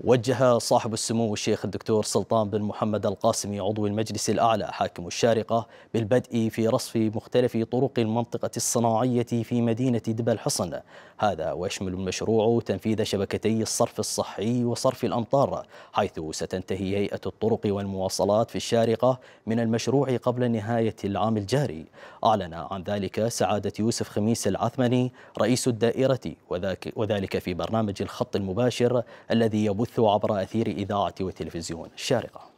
وجه صاحب السمو الشيخ الدكتور سلطان بن محمد القاسمي عضو المجلس الأعلى حاكم الشارقة بالبدء في رصف مختلف طرق المنطقة الصناعية في مدينة دبل حصن هذا ويشمل المشروع تنفيذ شبكتي الصرف الصحي وصرف الأمطار حيث ستنتهي هيئة الطرق والمواصلات في الشارقة من المشروع قبل نهاية العام الجاري أعلن عن ذلك سعادة يوسف خميس العثمني رئيس الدائرة وذلك في برنامج الخط المباشر الذي يبث والبث عبر أثير إذاعة وتلفزيون الشارقة